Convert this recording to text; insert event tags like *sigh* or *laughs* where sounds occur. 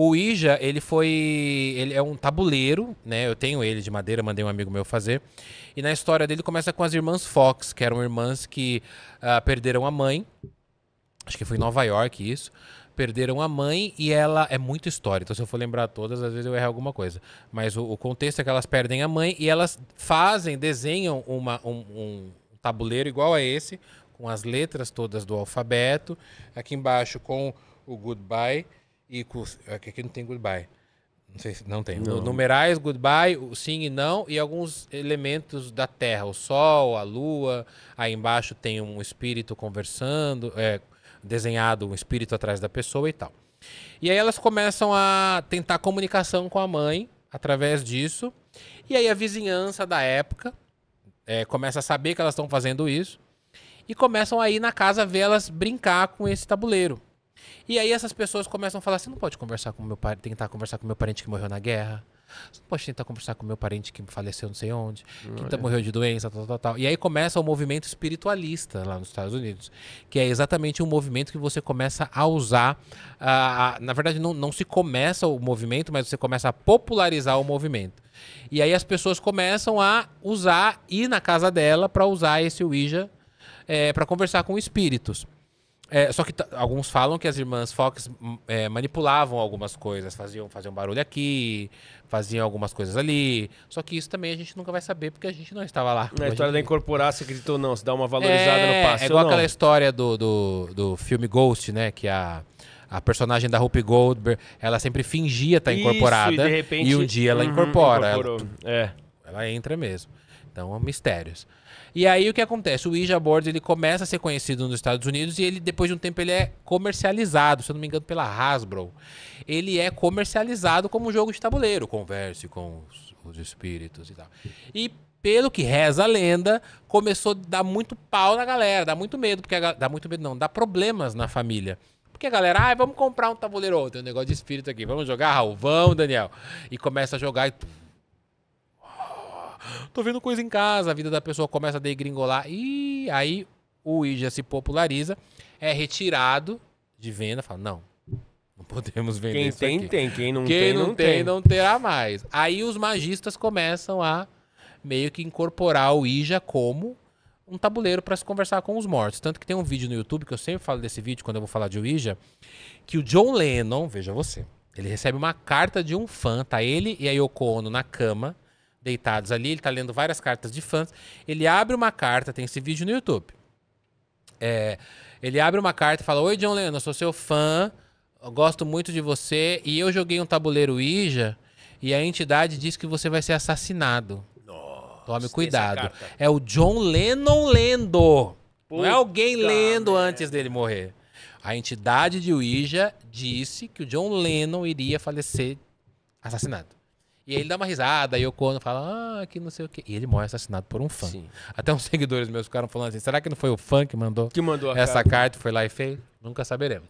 O Ija, ele foi. Ele é um tabuleiro, né? Eu tenho ele de madeira, mandei um amigo meu fazer. E na história dele começa com as irmãs Fox, que eram irmãs que uh, perderam a mãe. Acho que foi em Nova York isso perderam a mãe e ela é muito história. Então, se eu for lembrar todas, às vezes eu erro alguma coisa. Mas o, o contexto é que elas perdem a mãe e elas fazem, desenham uma, um, um, tabuleiro igual a esse, com as letras todas do alfabeto. Aqui embaixo com o goodbye e é Aqui, não tem goodbye. Não sei se não tem. Não. Numerais, goodbye, sim e não, e alguns elementos da Terra, o Sol, a Lua. Aí embaixo tem um espírito conversando, é, desenhado um espírito atrás da pessoa e tal. E aí elas começam a tentar comunicação com a mãe através disso. E aí a vizinhança da época é, começa a saber que elas estão fazendo isso e começam a ir na casa vê elas brincar com esse tabuleiro. E aí essas pessoas começam a falar: você assim, não pode conversar com meu parente, tentar conversar com meu parente que morreu na guerra. Você não pode tentar conversar com meu parente que faleceu não sei onde, que oh, morreu de doença, tal, tal, tal. E aí começa o movimento espiritualista lá nos Estados Unidos, que é exatamente um movimento que você começa a usar. a, na verdade, não, não se começa o movimento, mas você começa a popularizar o movimento. E aí as pessoas começam a usar, ir na casa dela para usar esse Ouija é, eh, para conversar com espíritos. É, só que alguns falam que as irmãs Fox hum, é, manipulavam algumas coisas, faziam, faziam barulho aqui, faziam algumas coisas ali. Só que isso também a gente nunca vai saber porque a gente não estava lá. Na história gente... da incorporar, se acreditou ou não, se dá uma valorizada é, no passe. É igual aquela história do, do, do filme Ghost, né? Que a a personagem da Rupe Goldberg, ela sempre fingia tá estar incorporada. E, repente... e, um dia ela uhum, incorpora. Ela... É. Ela entra mesmo. Então, mistérios. E aí o que acontece? O Ouija Board ele começa a ser conhecido nos Estados Unidos e ele depois de um tempo ele é comercializado, se eu não me engano, pela Hasbro. Ele é comercializado como um jogo de tabuleiro, converse com os, os espíritos e tal. E pelo que reza a lenda, começou a dar muito pau na galera, dá muito medo, porque a, dá muito medo não, dá problemas na família. Porque a galera, ah, vamos comprar um tabuleiro ou outro, um negócio de espírito aqui, vamos jogar, Raul? Vamos, Daniel. E começa a jogar e tô vendo coisa em casa, a vida da pessoa começa a degringolar e aí o IJA se populariza, é retirado de venda, fala, não, não podemos vender Quem tem, aqui. tem. Quem não Quem tem, não, não tem, tem, não terá mais. Aí os magistas começam a meio que incorporar o IJA como um tabuleiro para se conversar com os mortos. Tanto que tem um vídeo no YouTube, que eu sempre falo desse vídeo quando eu vou falar de Ouija, que o John Lennon, veja você, ele recebe uma carta de um fã, tá ele e a Yoko Ono na cama, deitados ali, ele tá lendo várias cartas de fãs. Ele abre uma carta, tem esse vídeo no YouTube. É, ele abre uma carta e fala: Oi, John Lennon, eu sou seu fã, gosto muito de você, e eu joguei um tabuleiro Ija e a entidade diz que você vai ser assassinado. Nossa, Tome cuidado. É o John Lennon lendo. Puta Não é alguém lendo merda. antes dele morrer. A entidade de Ouija disse que o John Lennon iria falecer assassinado. E ele dá uma risada, e o Kono fala, ah, que não sei o quê. E ele morre assassinado por um fã. Sim. Até uns *laughs* seguidores meus ficaram falando assim, será que não foi o fã que mandou, que mandou essa carta. carta, foi lá e fez? Nunca saberemos.